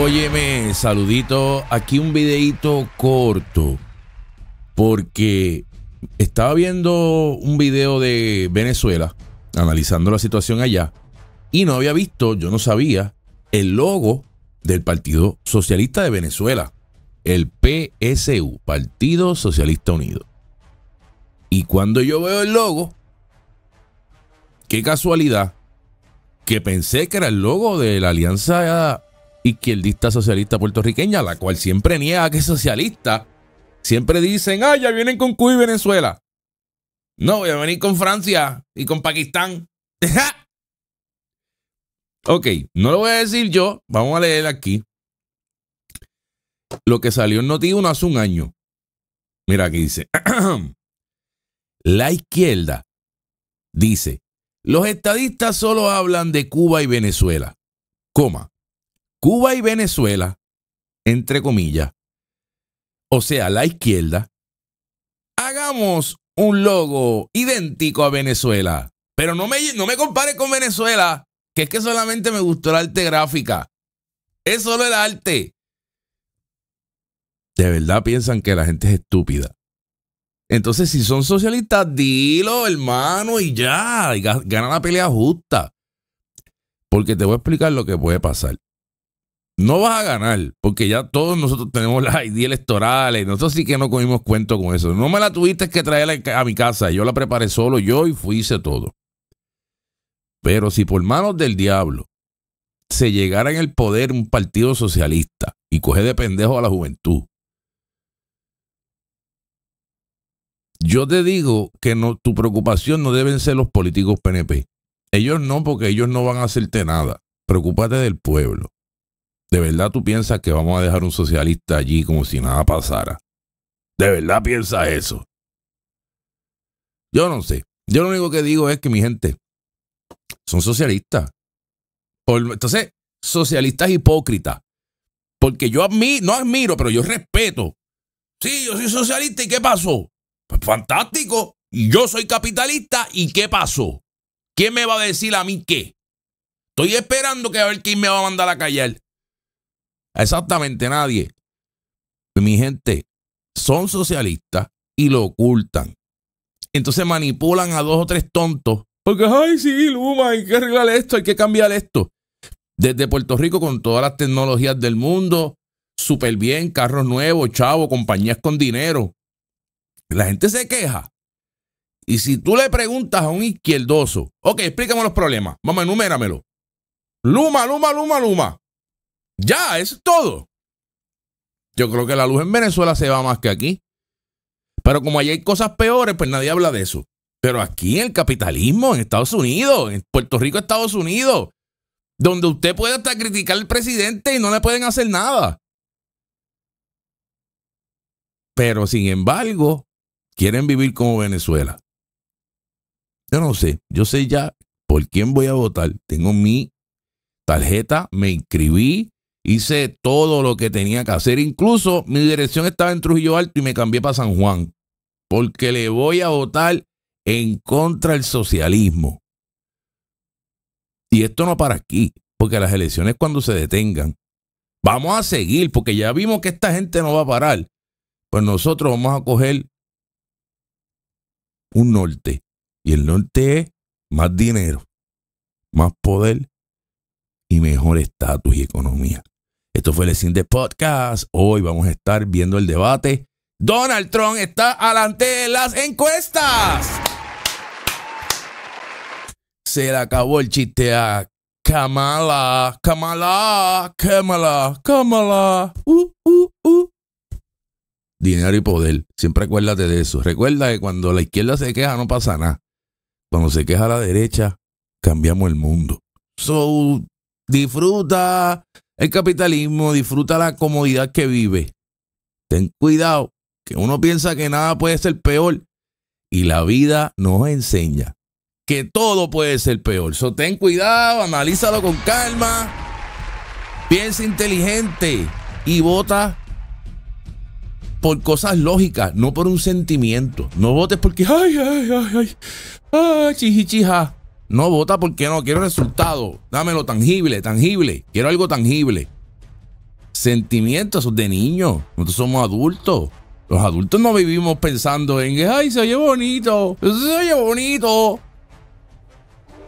Óyeme, saludito. Aquí un videito corto. Porque estaba viendo un video de Venezuela, analizando la situación allá, y no había visto, yo no sabía, el logo del Partido Socialista de Venezuela, el PSU, Partido Socialista Unido. Y cuando yo veo el logo, qué casualidad, que pensé que era el logo de la Alianza izquierdista socialista puertorriqueña, la cual siempre niega que es socialista. Siempre dicen, ah, ya vienen con Cuba y Venezuela. No, voy a venir con Francia y con Pakistán. ok, no lo voy a decir yo. Vamos a leer aquí. Lo que salió en Noti hace un año. Mira aquí dice. la izquierda dice, los estadistas solo hablan de Cuba y Venezuela. Coma. Cuba y Venezuela, entre comillas, o sea, la izquierda, hagamos un logo idéntico a Venezuela. Pero no me, no me con Venezuela, que es que solamente me gustó el arte gráfica. Es solo el arte. De verdad piensan que la gente es estúpida. Entonces, si son socialistas, dilo, hermano, y ya. gana la pelea justa. Porque te voy a explicar lo que puede pasar no vas a ganar, porque ya todos nosotros tenemos las ID electorales, nosotros sí que no comimos cuento con eso. No me la tuviste que traer a mi casa, yo la preparé solo yo y fui hice todo. Pero si por manos del diablo se llegara en el poder un partido socialista y coge de pendejo a la juventud, yo te digo que no, tu preocupación no deben ser los políticos PNP. Ellos no, porque ellos no van a hacerte nada. Preocúpate del pueblo. ¿De verdad tú piensas que vamos a dejar un socialista allí como si nada pasara? ¿De verdad piensas eso? Yo no sé. Yo lo único que digo es que mi gente son socialistas. entonces, socialistas hipócritas. Porque yo admiro, no admiro, pero yo respeto. Sí, yo soy socialista y ¿qué pasó? Pues fantástico. Y yo soy capitalista y ¿qué pasó? ¿Quién me va a decir a mí qué? Estoy esperando que a ver quién me va a mandar a callar. Exactamente nadie. Pues, mi gente, son socialistas y lo ocultan. Entonces manipulan a dos o tres tontos. Porque, ay, sí, Luma, hay que arreglar esto, hay que cambiar esto. Desde Puerto Rico, con todas las tecnologías del mundo, súper bien, carros nuevos, chavo, compañías con dinero. La gente se queja. Y si tú le preguntas a un izquierdoso, ok, explícame los problemas, vamos, enuméramelo. Luma, Luma, Luma, Luma. Ya, es todo. Yo creo que la luz en Venezuela se va más que aquí. Pero como allá hay cosas peores, pues nadie habla de eso. Pero aquí en el capitalismo, en Estados Unidos, en Puerto Rico, Estados Unidos, donde usted puede hasta criticar al presidente y no le pueden hacer nada. Pero sin embargo, quieren vivir como Venezuela. Yo no sé, yo sé ya por quién voy a votar. Tengo mi tarjeta, me inscribí, Hice todo lo que tenía que hacer. Incluso mi dirección estaba en Trujillo Alto y me cambié para San Juan. Porque le voy a votar en contra del socialismo. Y esto no para aquí, porque las elecciones cuando se detengan, vamos a seguir, porque ya vimos que esta gente no va a parar. Pues nosotros vamos a coger un norte. Y el norte es más dinero, más poder y mejor estatus y economía. Esto fue el Sin de Podcast. Hoy vamos a estar viendo el debate. Donald Trump está adelante de las encuestas. Se le acabó el chiste a Kamala, Kamala, Kamala, Kamala. Uh, uh, uh, Dinero y poder. Siempre acuérdate de eso. Recuerda que cuando la izquierda se queja no pasa nada. Cuando se queja la derecha, cambiamos el mundo. So, disfruta, el capitalismo disfruta la comodidad que vive. Ten cuidado, que uno piensa que nada puede ser peor y la vida nos enseña que todo puede ser peor. ten cuidado, analízalo con calma, piensa inteligente y vota por cosas lógicas, no por un sentimiento. No votes porque, ay, ay, ay, ay, ah, no vota porque no. Quiero resultado. Dámelo tangible, tangible. Quiero algo tangible. Sentimientos de niño. Nosotros somos adultos. Los adultos no vivimos pensando en que, ay, se oye bonito. Se oye bonito.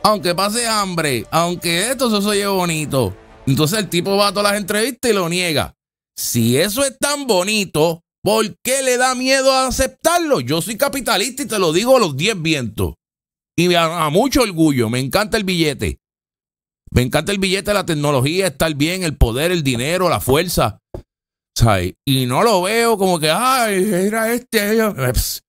Aunque pase hambre. Aunque esto se oye bonito. Entonces el tipo va a todas las entrevistas y lo niega. Si eso es tan bonito, ¿por qué le da miedo a aceptarlo? Yo soy capitalista y te lo digo a los 10 vientos. Y a, mucho orgullo, me encanta el billete. Me encanta el billete, la tecnología, estar bien, el poder, el dinero, la fuerza. Y no lo veo como que, ay, era este.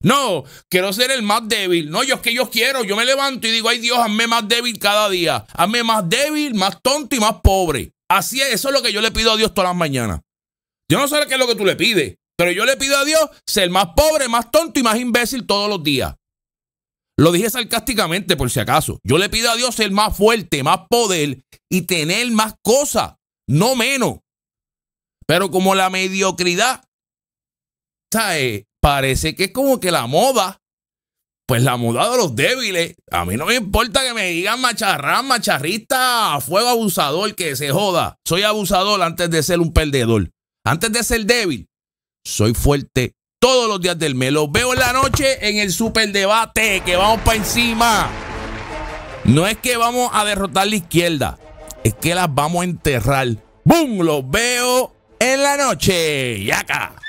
No, quiero ser el más débil. No, yo es que yo quiero. Yo me levanto y digo, ay Dios, hazme más débil cada día. Hazme más débil, más tonto y más pobre. Así es, eso es lo que yo le pido a Dios todas las mañanas. Yo no sé qué es lo que tú le pides, pero yo le pido a Dios ser más pobre, más tonto y más imbécil todos los días. Lo dije sarcásticamente por si acaso. Yo le pido a Dios ser más fuerte, más poder y tener más cosas, no menos. Pero como la mediocridad, ¿sabes? Parece que es como que la moda, pues la moda de los débiles. A mí no me importa que me digan macharrán, macharrista, fuego abusador, que se joda. Soy abusador antes de ser un perdedor. Antes de ser débil, soy fuerte todos los días del mes. Los veo en la noche en el debate que vamos para encima. No es que vamos a derrotar la izquierda, es que las vamos a enterrar. ¡Bum! Los veo en la noche. acá.